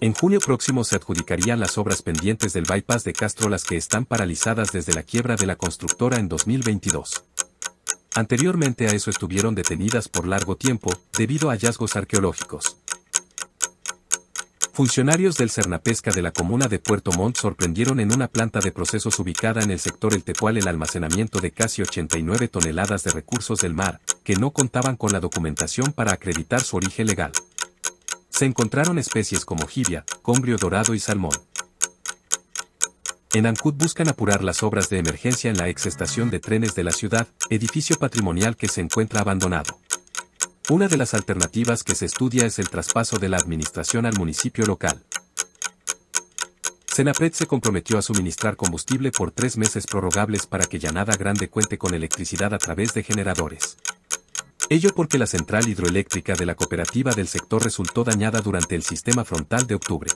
En junio próximo se adjudicarían las obras pendientes del bypass de Castro las que están paralizadas desde la quiebra de la constructora en 2022. Anteriormente a eso estuvieron detenidas por largo tiempo, debido a hallazgos arqueológicos. Funcionarios del Cernapesca de la comuna de Puerto Montt sorprendieron en una planta de procesos ubicada en el sector El Tecual el almacenamiento de casi 89 toneladas de recursos del mar, que no contaban con la documentación para acreditar su origen legal se encontraron especies como jibia, combrio dorado y salmón. En Ancud buscan apurar las obras de emergencia en la exestación de trenes de la ciudad, edificio patrimonial que se encuentra abandonado. Una de las alternativas que se estudia es el traspaso de la administración al municipio local. Senapred se comprometió a suministrar combustible por tres meses prorrogables para que Llanada Grande cuente con electricidad a través de generadores. Ello porque la central hidroeléctrica de la cooperativa del sector resultó dañada durante el sistema frontal de octubre.